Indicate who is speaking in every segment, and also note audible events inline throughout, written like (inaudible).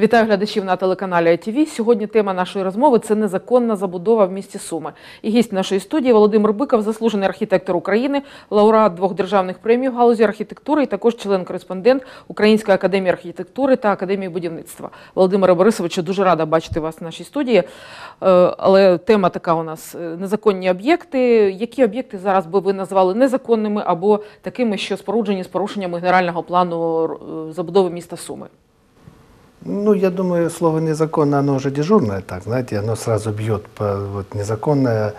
Speaker 1: Вітаю глядачів на телеканалі АТВ. Сьогодні тема нашої розмови це незаконна забудова в місті Суми. І гість нашої студії Володимир Биков, заслужений архітектор України, лауреат двох державних премій в галузі архітектури і також член-кореспондент Української академії архітектури та академії будівництва. Володимире Борисовичу, дуже рада бачити вас в нашій студії. Е, але тема така у нас е, незаконні об'єкти. Які об'єкти зараз би ви назвали незаконними або такими, що споруджені з порушеннями генерального плану е, забудови міста Суми?
Speaker 2: Ну, я думаю, слово незаконное, оно уже дежурное, так, знаете, оно сразу бьет по вот, незаконное.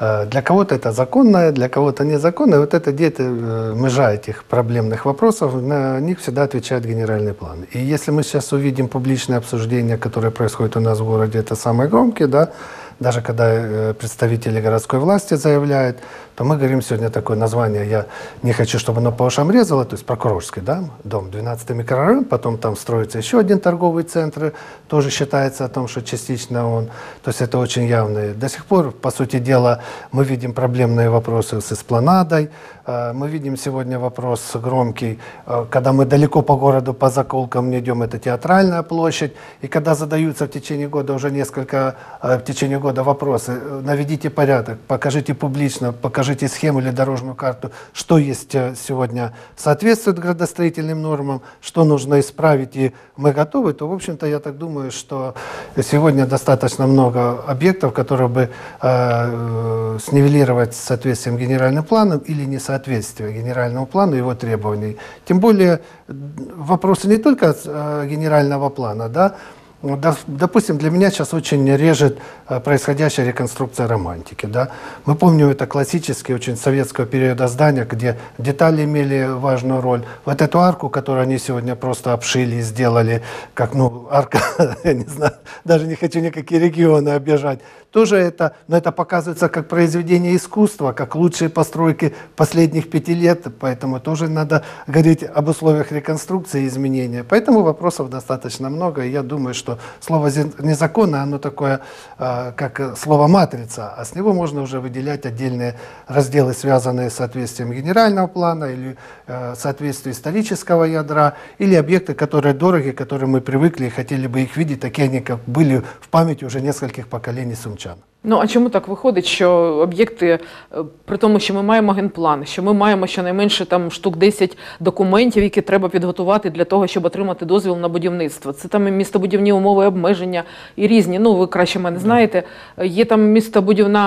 Speaker 2: Э, для кого-то это законное, для кого-то незаконное. Вот это где-то э, межа этих проблемных вопросов, на них всегда отвечает генеральный план. И если мы сейчас увидим публичное обсуждение, которое происходит у нас в городе, это самое громкое, да, даже когда э, представители городской власти заявляют, то мы говорим сегодня такое название, я не хочу, чтобы оно по ушам резало, то есть Прокурорский да, дом, 12 микрорайон, потом там строится еще один торговый центр, тоже считается о том, что частично он, то есть это очень явно. До сих пор, по сути дела, мы видим проблемные вопросы с эспланадой, э, мы видим сегодня вопрос громкий, э, когда мы далеко по городу, по заколкам не идем, это театральная площадь, и когда задаются в течение года уже несколько, э, в течение года вопросы, наведите порядок, покажите публично, покажите покажите схему или дорожную карту, что есть э, сегодня соответствует градостроительным нормам, что нужно исправить, и мы готовы, то, в общем-то, я так думаю, что сегодня достаточно много объектов, которые бы э, э снивелировать с соответствием генеральным планом или несоответствие генеральному плану и его требований. Тем более вопросы не только э, генерального плана, да, Допустим, для меня сейчас очень режет э, происходящая реконструкция романтики. Да? Мы помним это классические очень советского периода здания, где детали имели важную роль. Вот эту арку, которую они сегодня просто обшили и сделали, как ну, арка, (laughs) я не знаю, даже не хочу никакие регионы обижать тоже это, но это показывается как произведение искусства, как лучшие постройки последних пяти лет, поэтому тоже надо говорить об условиях реконструкции и изменения. Поэтому вопросов достаточно много, и я думаю, что слово «незаконно», оно такое, а, как слово «матрица», а с него можно уже выделять отдельные разделы, связанные с соответствием генерального плана или а, соответствие исторического ядра, или объекты, которые дороги, которые мы привыкли и хотели бы их видеть, такие они как были в памяти уже нескольких поколений сумчан. Азербайджана.
Speaker 1: Ну а чому так виходить, що об'єкти, е, при тому, що ми маємо генплан, що ми маємо щонайменше там штук 10 документів, які треба підготувати для того, щоб отримати дозвіл на будівництво. Це там і містобудівні умови, обмеження і різні. Ну ви краще мене знаєте. Є там містобудівна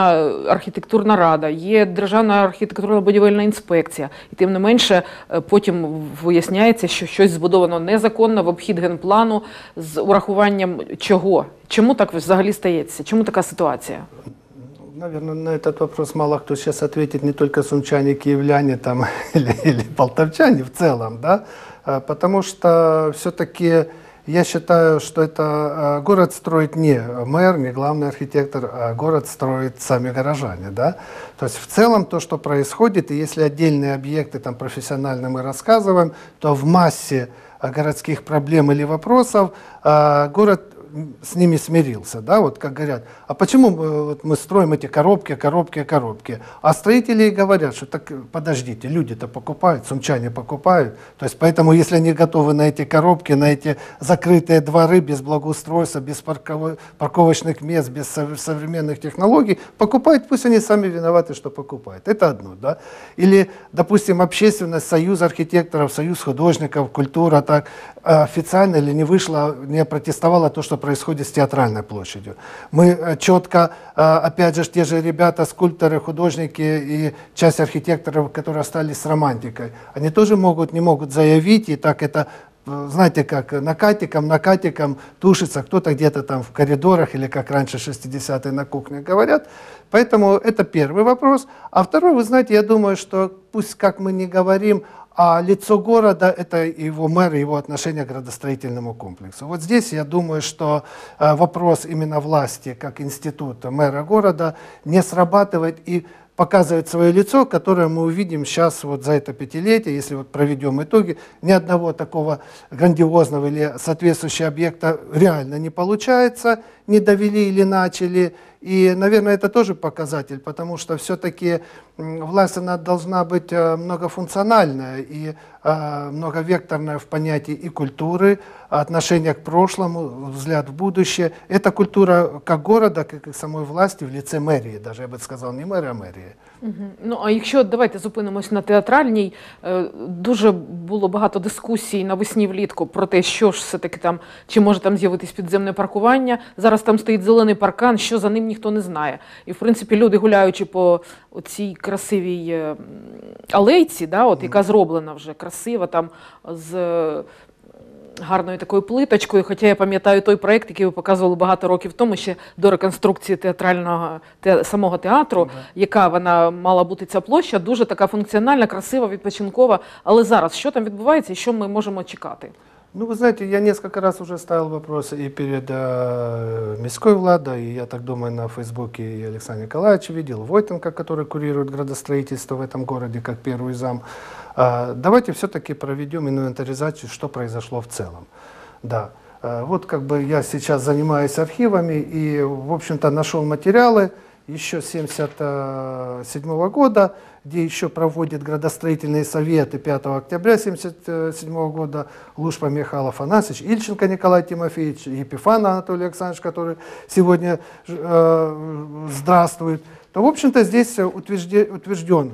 Speaker 1: архітектурна рада, є державна архітектурно-будівельна інспекція, і тим не менше е, потім виясняється, що щось збудовано незаконно в обхід генплану з урахуванням чого. Чому так взагалі стається? Чому така ситуація?
Speaker 2: Наверное, на этот вопрос мало кто сейчас ответит, не только сумчане, киевляне там, (laughs) или, или полтовчане в целом, да, а, потому что все-таки я считаю, что это а, город строит не мэр, не главный архитектор, а город строит сами горожане, да. То есть в целом то, что происходит, и если отдельные объекты там профессионально мы рассказываем, то в массе городских проблем или вопросов а, город с ними смирился, да, вот как говорят, а почему э, вот мы строим эти коробки, коробки, коробки, а строители говорят, что так подождите, люди-то покупают, сумчане покупают, то есть поэтому если они готовы на эти коробки, на эти закрытые дворы без благоустройства, без парковой, парковочных мест, без современных технологий, покупают, пусть они сами виноваты, что покупают, это одно, да, или, допустим, общественность, союз архитекторов, союз художников, культура, так э, официально или не вышло, не протестовала то, что происходит с театральной площадью. Мы э, четко, э, опять же, те же ребята, скульпторы, художники и часть архитекторов, которые остались с романтикой, они тоже могут, не могут заявить, и так это знаете, как накатиком, накатиком тушится кто-то где-то там в коридорах или как раньше 60-е на кухне говорят. Поэтому это первый вопрос. А второй, вы знаете, я думаю, что пусть как мы не говорим, а лицо города – это его мэр и его отношение к градостроительному комплексу. Вот здесь я думаю, что э, вопрос именно власти как института мэра города не срабатывает и показывает свое лицо, которое мы увидим сейчас вот за это пятилетие, если вот проведем итоги. Ни одного такого грандиозного или соответствующего объекта реально не получается, не довели или начали, и, наверное, это тоже показатель, потому что все-таки власть она должна быть э, многофункциональная и э, многовекторная в понятии и культуры, отношения к прошлому, взгляд в будущее. Это культура как города, как и самой власти в лице мэрии, даже я бы сказал, не мэра, а мэрии.
Speaker 1: Ну а якщо давайте зупинимось на театральній, е, дуже було багато дискусій навесні влітку про те, що ж все таки там, чи може там з'явитись підземне паркування. Зараз там стоїть зелений паркан, що за ним ніхто не знає. І в принципі, люди гуляючи по цій красивій е, алейці, да, от яка зроблена вже красива, там з гарною такою плиточкою. Хоча я пам'ятаю той проект, який ви показували багато років тому, ще до реконструкції театрального те, самого театру, mm -hmm. яка вона мала бути ця площа, дуже така функціональна, красива, відпочинкова. Але зараз що там відбувається і що ми можемо чекати?
Speaker 2: Ну, ви знаєте, я несколько разів вже ставив вопросы і перед э, е, мирской владой, и я так думаю, на Фейсбуке і Олександр Николаевич видел Войтенка, который курирует градостроїтельство в этом місті як перший зам А, давайте все-таки проведем инвентаризацию, что произошло в целом. Да. А, вот как бы я сейчас занимаюсь архивами и, в общем-то, нашел материалы еще 1977 года, где еще проводит градостроительные советы 5 октября 1977 года Лушпа Михаил Афанасьевич, Ильченко Николай Тимофеевич, Епифан Анатолий Александрович, который сегодня э, здравствует, то, в общем-то, здесь утвержден, утвержден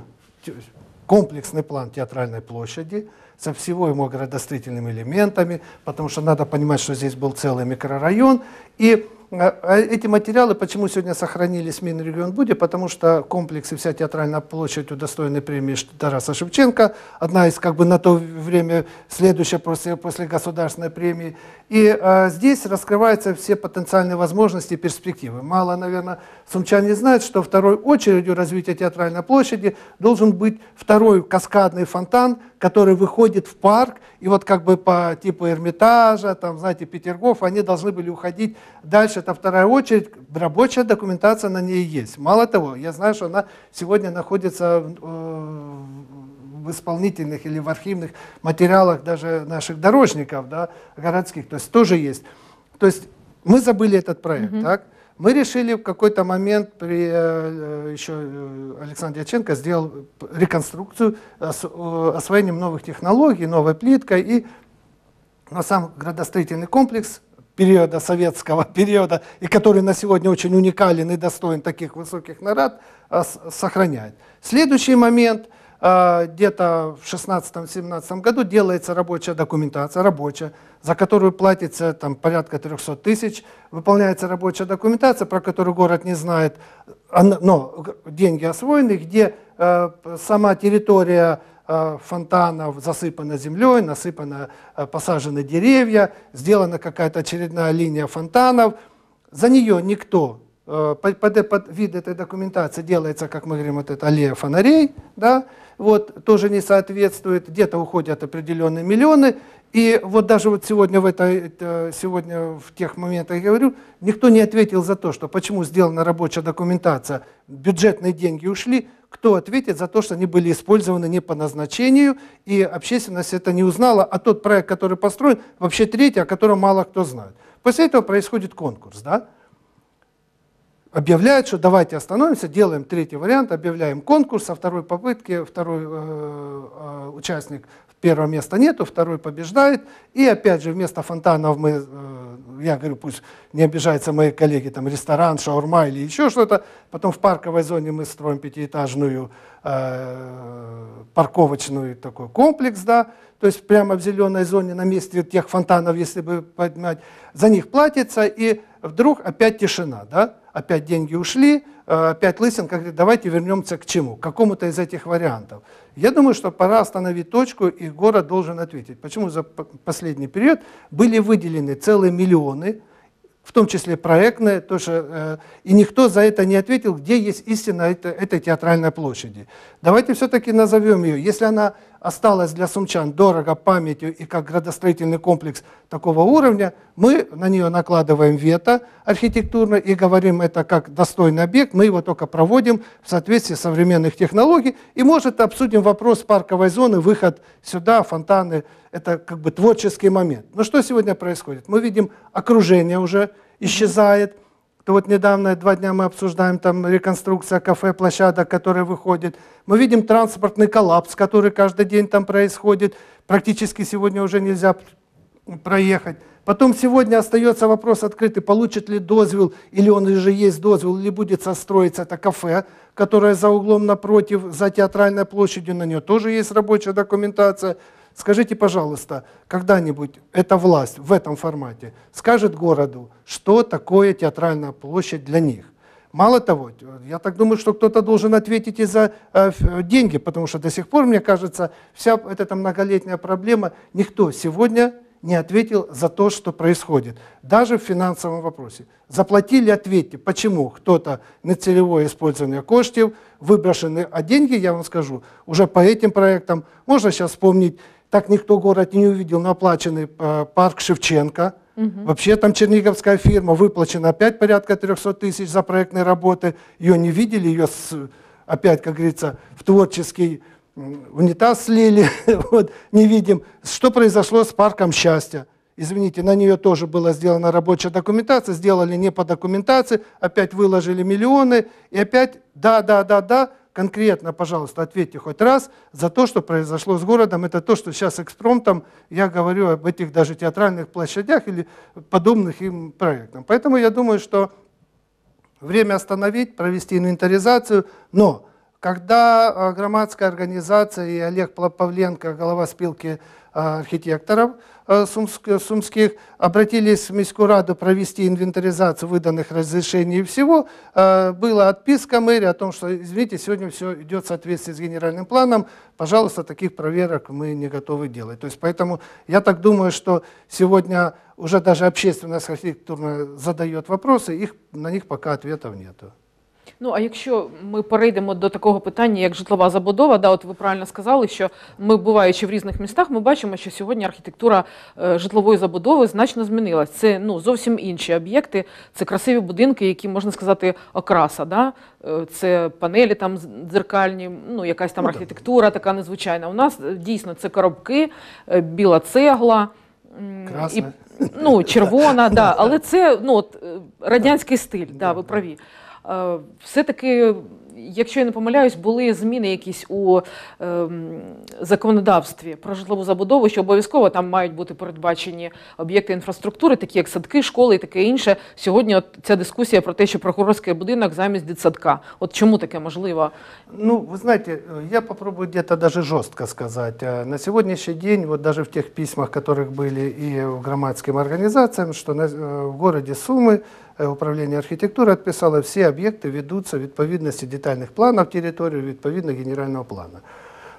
Speaker 2: комплексный план театральной площади со всего его градостроительными элементами, потому что надо понимать, что здесь был целый микрорайон. И а, а эти материалы, почему сегодня сохранились в Минрегионбуде, потому что комплекс и вся театральная площадь удостоены премии Тараса Шевченко, одна из, как бы, на то время следующая после, после государственной премии. И э, здесь раскрываются все потенциальные возможности и перспективы. Мало, наверное, сумчане знают, что второй очередью развития театральной площади должен быть второй каскадный фонтан, который выходит в парк, и вот как бы по типу Эрмитажа, там, знаете, Петергоф, они должны были уходить дальше это вторая очередь, рабочая документация на ней есть. Мало того, я знаю, что она сегодня находится э, в исполнительных или в архивных материалах даже наших дорожников да, городских, то есть тоже есть. То есть мы забыли этот проект, mm -hmm. так? Мы решили в какой-то момент, при, э, еще э, Александр Дьяченко сделал реконструкцию освоением новых технологий, новой плиткой, и на сам градостроительный комплекс периода, советского периода, и который на сегодня очень уникален и достоин таких высоких нарад, а сохраняет. Следующий момент, а, где-то в 16-17 году делается рабочая документация, рабочая, за которую платится там, порядка 300 тысяч, выполняется рабочая документация, про которую город не знает, а, но деньги освоены, где сама территория Э, фонтанов засыпано землей, насыпано, э, посажены деревья, сделана какая-то очередная линия фонтанов. За нее никто, э, под, под, под вид этой документации делается, как мы говорим, вот эта аллея фонарей, да, вот, тоже не соответствует, где-то уходят определенные миллионы, и вот даже вот сегодня в, этой, сегодня в тех моментах я говорю, никто не ответил за то, что почему сделана рабочая документация, бюджетные деньги ушли, кто ответит за то, что они были использованы не по назначению, и общественность это не узнала, а тот проект, который построен, вообще третий, о котором мало кто знает. После этого происходит конкурс, да? Объявляют, что давайте остановимся, делаем третий вариант, объявляем конкурс, а второй попытки второй э, э, участник первого места нету, второй побеждает. И опять же, вместо фонтанов мы, э, я говорю, пусть не обижаются мои коллеги, там ресторан, шаурма или еще что-то. Потом в парковой зоне мы строим пятиэтажную э, парковочную такой комплекс, да, то есть прямо в зеленой зоне на месте тех фонтанов, если бы поднять, за них платится, и вдруг опять тишина, да? опять деньги ушли, э, опять Лысенко говорит, давайте вернемся к чему, к какому-то из этих вариантов. Я думаю, что пора остановить точку, и город должен ответить. Почему за последний период были выделены целые миллионы, в том числе проектные, тоже, э, и никто за это не ответил, где есть истина это, этой театральной площади. Давайте все-таки назовем ее. Если она осталось для сумчан дорого памятью и как градостроительный комплекс такого уровня, мы на нее накладываем вето архитектурно и говорим это как достойный объект, мы его только проводим в соответствии современных технологий и, может, обсудим вопрос парковой зоны, выход сюда, фонтаны, это как бы творческий момент. Но что сегодня происходит? Мы видим, окружение уже исчезает – то вот недавно, два дня мы обсуждаем там реконструкция кафе, площадок, которая выходит. Мы видим транспортный коллапс, который каждый день там происходит. Практически сегодня уже нельзя проехать. Потом сегодня остается вопрос открытый, получит ли дозвел, или он уже есть дозвел, или будет состроиться это кафе, которое за углом напротив, за театральной площадью, на нее тоже есть рабочая документация. Скажите, пожалуйста, когда-нибудь эта власть в этом формате скажет городу, что такое театральная площадь для них? Мало того, я так думаю, что кто-то должен ответить и за э, деньги, потому что до сих пор, мне кажется, вся эта многолетняя проблема, никто сегодня не ответил за то, что происходит, даже в финансовом вопросе. Заплатили, ответьте, почему кто-то на целевое использование коштев выброшены, а деньги, я вам скажу, уже по этим проектам, можно сейчас вспомнить так никто город не увидел. Наплаченный э, парк Шевченко. Угу. Вообще там черниговская фирма, выплачена опять порядка 300 тысяч за проектные работы. Ее не видели, ее с, опять, как говорится, в творческий унитаз слили. (laughs) вот, не видим. Что произошло с парком счастья? Извините, на нее тоже была сделана рабочая документация, сделали не по документации, опять выложили миллионы, и опять да, да, да, да, конкретно, пожалуйста, ответьте хоть раз за то, что произошло с городом. Это то, что сейчас экспромтом я говорю об этих даже театральных площадях или подобных им проектах. Поэтому я думаю, что время остановить, провести инвентаризацию, но когда э, громадская организация и Олег Павленко, глава спилки архитекторов э, э, сумских, обратились в Мирскую Раду провести инвентаризацию выданных разрешений и всего. Э, была отписка мэрии о том, что, извините, сегодня все идет в соответствии с генеральным планом, пожалуйста, таких проверок мы не готовы делать. То есть поэтому я так думаю, что сегодня уже даже общественная архитектурная задает вопросы, их, на них пока ответов нету.
Speaker 1: Ну, а якщо ми перейдемо до такого питання, як житлова забудова, да, от ви правильно сказали, що ми, буваючи в різних містах, ми бачимо, що сьогодні архітектура е, житлової забудови значно змінилась. Це ну, зовсім інші об'єкти, це красиві будинки, які, можна сказати, окраса. Да? Е, це панелі там дзеркальні, ну, якась там ну архітектура така незвичайна. У нас е, дійсно це коробки, біла цегла. Красна. І, ну, червона, (laughs) да. але це ну, от, радянський стиль, да, ви праві. Е, все-таки, якщо я не помиляюсь, були зміни якісь у ем, законодавстві про житлову забудову, що обов'язково там мають бути передбачені об'єкти інфраструктури, такі як садки, школи і таке інше. Сьогодні от ця дискусія про те, що прокурорський будинок замість дитсадка. От
Speaker 2: чому таке можливо? Ну, ви знаєте, я попробую где навіть жорстко сказати На сьогоднішній день, вот даже в тих письмах, которых были і громадским организациям, что на, е, в городе Суми. Э, управління архітектури відписало, всі об'єкти ведуться відповідності детальних планів території, відповідно генерального плану.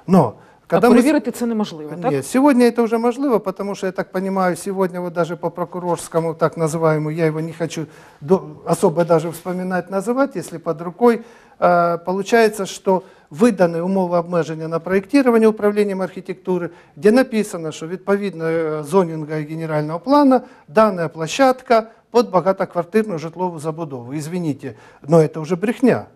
Speaker 2: Но Когда а проверить мы... это
Speaker 1: неможливо, так? Нет,
Speaker 2: сегодня это уже возможно, потому что, я так понимаю, сегодня вот даже по прокурорскому, так называемому, я его не хочу до... особо даже вспоминать, называть, если под рукой, э, получается, что выданы умовы обмеження на проектирование управлением архитектуры, где написано, что відповідно э, зонинга генерального плана данная площадка під багатоквартирну житлову забудову. Извините, но это уже брехня.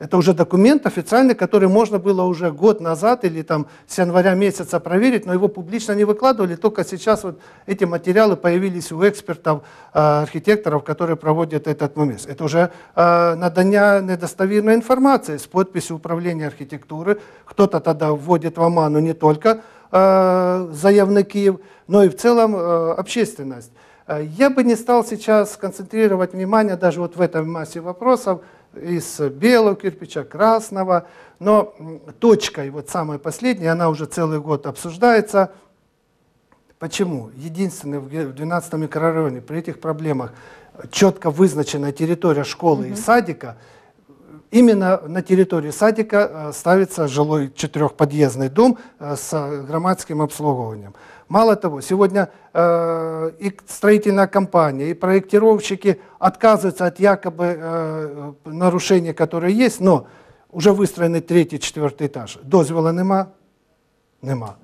Speaker 2: Это уже документ официальный, который можно было уже год назад или там с января месяца проверить, но его публично не выкладывали. Только сейчас вот эти материалы появились у экспертов, э, архитекторов, которые проводят этот момент. Это уже э, надание недостоверной информации с подписью Управления архитектуры. Кто-то тогда вводит в оману не только э, заявный Киев, но и в целом общественность. Я бы не стал сейчас концентрировать внимание даже вот в этой массе вопросов из белого кирпича, красного, но точкой, вот самая последняя, она уже целый год обсуждается. Почему? Единственное в 12 микрорайоне при этих проблемах четко вызначенная территория школы угу. и садика, Именно на территории садика э, ставится жилой четырехподъездный дом э, с э, громадским обслуживанием. Мало того, сегодня э, и строительная компания, и проектировщики отказываются от якобы э, нарушений, которые есть, но уже выстроены третий, четвертый этаж. Дозвіла нема? Нема.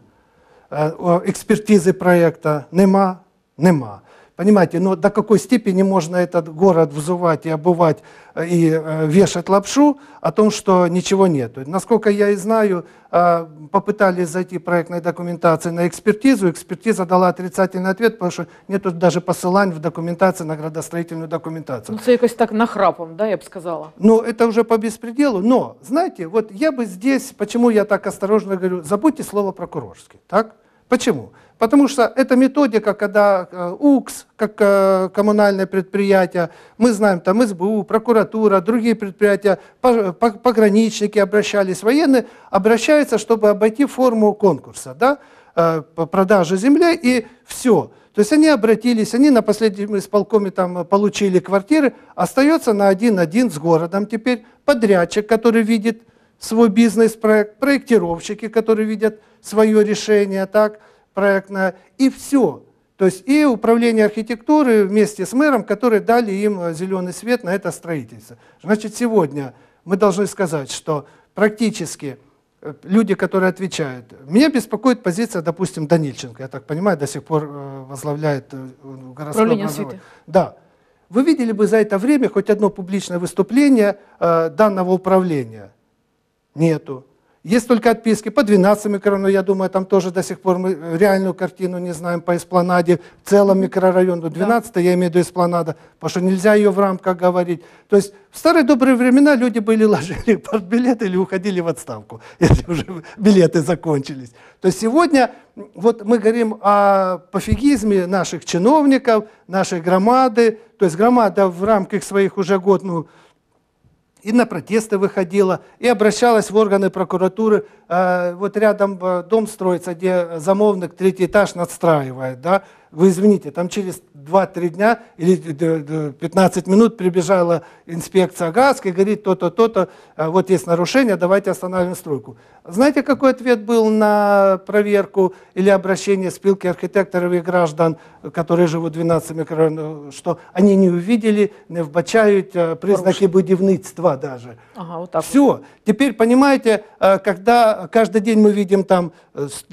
Speaker 2: Експертизи э, проєкту нема? Нема. Понимаете, но ну до какой степени можно этот город взувать и обувать э, и э, вешать лапшу о том, что ничего нет. Насколько я и знаю, э, попытались зайти проектной документации на экспертизу, экспертиза дала отрицательный ответ, потому что нет даже посыланий в документации на градостроительную документацию. Ну, это так нахрапом,
Speaker 1: да, я бы сказала.
Speaker 2: Ну, это уже по беспределу, но, знаете, вот я бы здесь, почему я так осторожно говорю, забудьте слово прокурорский, так? Почему? Потому что эта методика, когда э, УКС, как э, коммунальное предприятие, мы знаем, там СБУ, прокуратура, другие предприятия, пограничники обращались, военные обращаются, чтобы обойти форму конкурса, да, э, по продаже земли и все. То есть они обратились, они на последнем исполкоме там получили квартиры, остается на один-один с городом теперь подрядчик, который видит, свой бизнес-проект, проектировщики, которые видят свое решение, так, проектное, и все. То есть и управление архитектуры вместе с мэром, которые дали им э, зеленый свет на это строительство. Значит, сегодня мы должны сказать, что практически э, люди, которые отвечают. Меня беспокоит позиция, допустим, Данильченко, я так понимаю, до сих пор э, возглавляет городское образование. Да. Вы видели бы за это время хоть одно публичное выступление данного управления – нету. Есть только отписки по 12 микрорайону, я думаю, там тоже до сих пор мы реальную картину не знаем по эспланаде, в целом микрорайону. 12 я имею в виду эспланада, потому что нельзя ее в рамках говорить. То есть в старые добрые времена люди были (laughs) ложили билеты или уходили в отставку, (laughs) если уже билеты закончились. То есть сегодня вот мы говорим о пофигизме наших чиновников, нашей громады. То есть громада в рамках своих уже год, ну, и на протесты выходила, и обращалась в органы прокуратуры. Э, вот рядом э, дом строится, где замовник третий этаж надстраивает, да, вы извините, там через 2-3 дня или 15 э, минут прибежала инспекция ГАСК и говорит то-то, то-то, э, вот есть нарушение, давайте остановим стройку. Знаете, какой ответ был на проверку или обращение спилки архитекторов и граждан, которые живут в 12 микрорайонах, что они не увидели, не вбачают э, признаки будивництва даже. Ага, вот так Все. Вот. Теперь, понимаете, когда каждый день мы видим там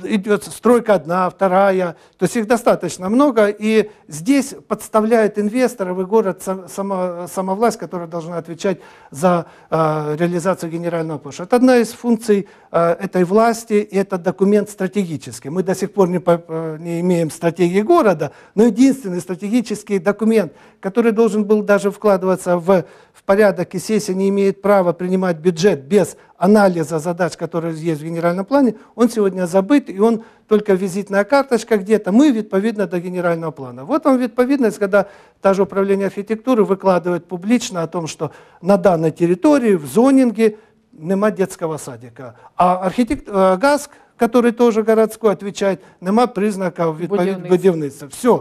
Speaker 2: идет стройка одна, вторая, то есть их достаточно много, и здесь подставляет инвесторов и город сама самовласть, которая должна отвечать за э, реализацию генерального плана. Это одна из функций э, этой власти, и это документ стратегический. Мы до сих пор не, э, не имеем стратегии города, но единственный стратегический документ, который должен был даже вкладываться в, в порядок, и сессия не имеет права принимать бюджет без анализа задач, которые есть в генеральном плане, он сегодня забыт, и он только визитная карточка где-то. Мы, відповідно, до генерального плана. Вот вам відповідність, когда та же управление архитектуры выкладывает публично о том, что на данной территории, в зонинге, нема детского садика. А архитект... Э, ГАСК, который тоже городской, отвечает, нема признаков відповідь... будівництва. Все.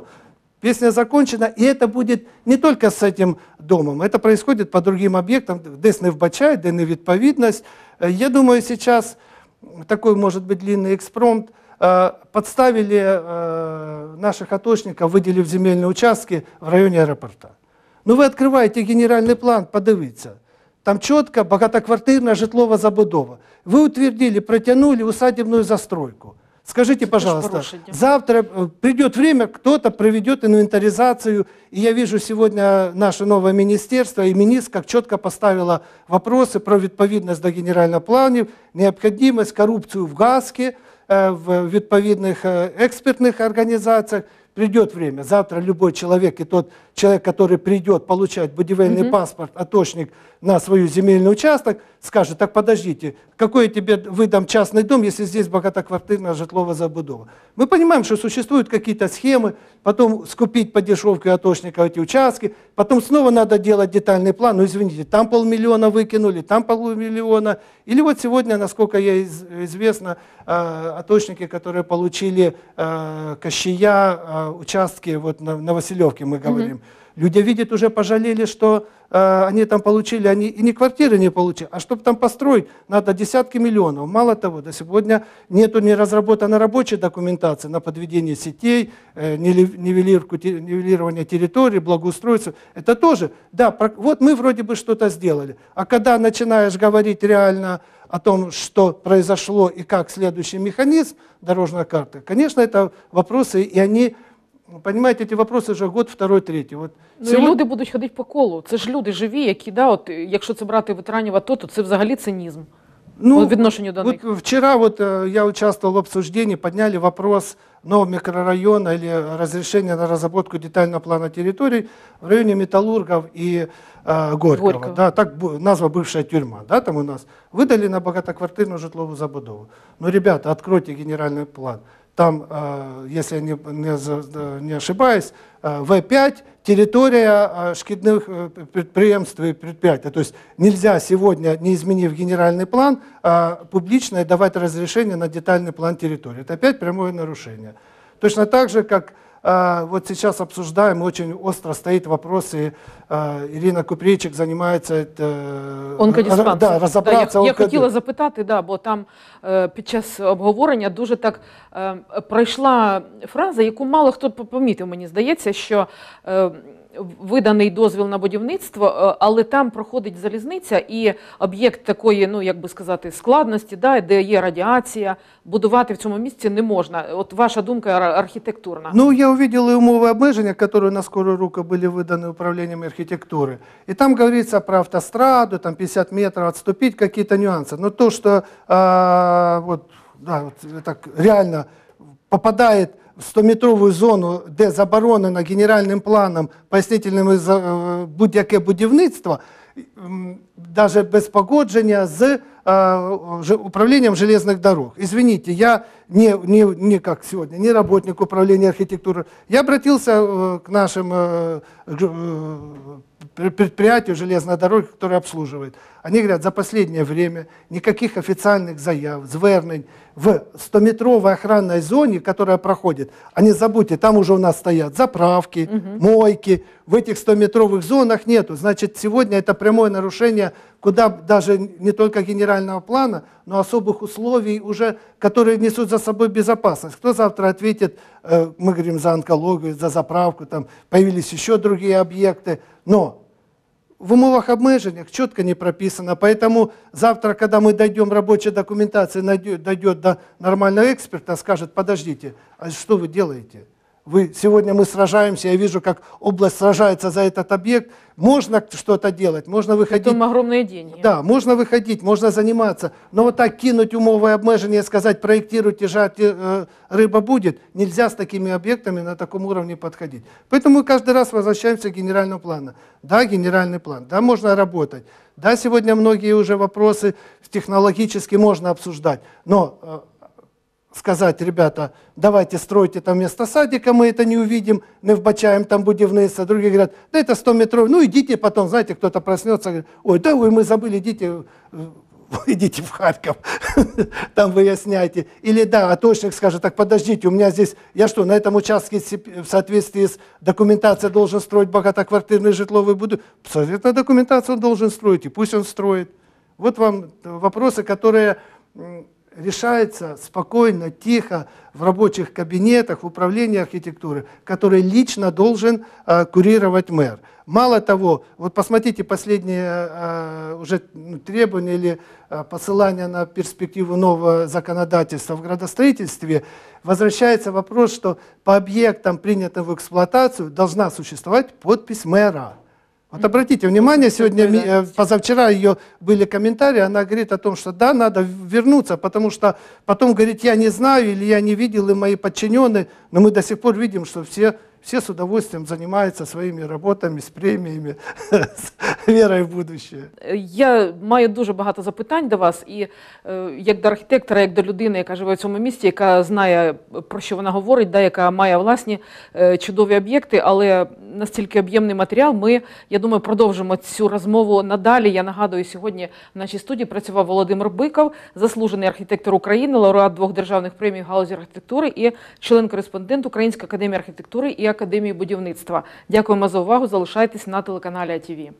Speaker 2: Песня закончена, и это будет не только с этим домом, это происходит по другим объектам, десь не вбачає, де невідповідність, Э, я думаю, сейчас такой может быть длинный экспромт. Э, подставили э, наших аточников, выделив земельные участки в районе аэропорта. Ну вы открываете генеральный план, подивіться. Там чітко багатоквартирна житлова забудова. Вы утвердили, протянули усадебную застройку. Скажите, пожалуйста, завтра э, придет время, кто-то проведет инвентаризацию, и я вижу сегодня наше новое министерство и министр как четко поставила вопросы про відповідність до генерального плану, необходимость, коррупцию в ГАСКе, э, в відповідних экспертных организациях. Придет время, завтра любой человек, и тот человек, который придет получать будивельный угу. паспорт, оточник на свою земельный участок, скажет, так подождите, какой я тебе выдам частный дом, если здесь богатоквартирная житловая забудова? Мы понимаем, что существуют какие-то схемы, потом скупить по дешевке аточника эти участки, потом снова надо делать детальный план, ну извините, там полмиллиона выкинули, там полмиллиона, или вот сегодня, насколько я известно, оточники, э, которые получили э, Кощея, э, участки, вот на, на Василевке мы говорим, Люди видят, уже пожалели, что э, они там получили, они и не квартиры не получили, а чтобы там построить, надо десятки миллионов. Мало того, до сегодня нету не разработана рабочей документации на подведение сетей, э, нивелирку, нивелирование территории, благоустройство. Это тоже, да, про, вот мы вроде бы что-то сделали. А когда начинаешь говорить реально о том, что произошло и как следующий механизм дорожной карты, конечно, это вопросы, и они ну, понимаете, эти вопросы уже год, второй, третий. Вот. ну, сьогодні... люди
Speaker 1: будуть ходити по колу. Це ж люди живі, які да, от якщо це брати ветеранів АТО, то це взагалі цинізм.
Speaker 2: Ну, по відношенню до них. Вот вчера вот я участвовал в обсуждении, подняли вопрос нового микрорайона или разрешения на разработку детального плана территорий в районе Металлургов и э, Горького. Горького. Да, так назва бывшая тюрьма, да, там у нас. Выдали на багатоквартирную житловую забудову. Ну, ребята, откройте генеральный план там, э, если я не, не, э, не ошибаюсь, э, В5 территория шкидных предприемств и предприятий. То есть нельзя сегодня, не изменив генеральный план, публично давать разрешение на детальный план территории. Это опять прямое нарушение. Точно так же, как а, вот сейчас обсуждаем, очень остро стоит вопрос, и а, Ирина Купрійчик занимается э, онкодиспансер. Да, розібратися. Да, я, я хотела
Speaker 1: запитати, да, бо там э, під час обговорення дуже так пройшла фраза, яку мало хто помітив, мені здається, що виданий дозвіл на будівництво, е, але там проходить залізниця і об'єкт такої, ну як би сказати, складності, да, де є радіація, будувати в цьому місці не можна. От ваша думка архітектурна. Ну я
Speaker 2: увидела умови обмеження, які на скорую руку були видані управлінням архітектури. І там говориться про автостраду, там 50 метрів відступити, якісь нюанси. Ну то, що а, вот, да, вот, так реально попадає. 100-метрову зону, де заборонено генеральним планом пояснительним будь-яке будівництво, навіть без погодження з Э, управлением железных дорог. Извините, я не, не, не как сегодня, не работник управления архитектуры. Я обратился э, к нашим э, предприятию железной дороги, которое обслуживает. Они говорят, за последнее время никаких официальных заяв, звернень в 100-метровой охранной зоне, которая проходит, а забудьте, там уже у нас стоят заправки, угу. мойки, в этих 100-метровых зонах нету. Значит, сегодня это прямое нарушение куда даже не только генерального плана, но особых условий уже, которые несут за собой безопасность. Кто завтра ответит, э, мы говорим за онкологию, за заправку, там появились еще другие объекты, но в умовах обмежениях четко не прописано, поэтому завтра, когда мы дойдем, рабочая документация дойдет до нормального эксперта, скажет, подождите, а что вы делаете? Вы, сегодня мы сражаемся, я вижу, как область сражается за этот объект. Можно что-то делать, можно выходить. Это огромные деньги. Да, можно выходить, можно заниматься. Но вот так кинуть умовое обмежение, сказать, проектируйте, жать, э, э, рыба будет, нельзя с такими объектами на таком уровне подходить. Поэтому мы каждый раз возвращаемся к генеральному плану. Да, генеральный план, да, можно работать. Да, сегодня многие уже вопросы технологически можно обсуждать, но э, Сказать, ребята, давайте стройте там место садика, мы это не увидим, не вбачаем там будем будівництво. Другие говорят, да это 100 метров, ну идите потом, знаете, кто-то проснется, говорит, ой, да ой, мы забыли, идите, э, (laughs) идите в Харьков, (laughs) там выясняйте. Или да, атошник скажет, так подождите, у меня здесь, я что, на этом участке в соответствии с документацией должен строить богатоквартирный житловый буду? Соответственно, документацию он должен строить, и пусть он строит. Вот вам вопросы, которые решается спокойно, тихо в рабочих кабинетах, в управлении архитектуры, который лично должен э, курировать мэр. Мало того, вот посмотрите последние э, э, уже ну, требования или э, посылания на перспективу нового законодательства в градостроительстве, возвращается вопрос, что по объектам, принятым в эксплуатацию, должна существовать подпись мэра. Вот обратите внимание, сегодня, э, позавчера ее были комментарии, она говорит о том, что да, надо вернуться, потому что потом говорит, я не знаю или я не видел, и мои подчиненные, но мы до сих пор видим, что все Все с удовольствием занимаются своїми роботами з преміями, з (laughs) вірою в будущее.
Speaker 1: Я маю дуже багато запитань до вас, і е, як до архітектора, як до людини, яка живе в цьому місті, яка знає про що вона говорить, да, яка має власні е, чудові об'єкти, але настільки об'ємний матеріал, ми я думаю, продовжимо цю розмову надалі. Я нагадую, сьогодні в нашій студії працював Володимир Биков, заслужений архітектор України, лауреат двох державних премій галузі архітектури і член-кореспондент Української академії архітектури і академії будівництва. Дякуємо за увагу. Залишайтесь на телеканалі АТВ.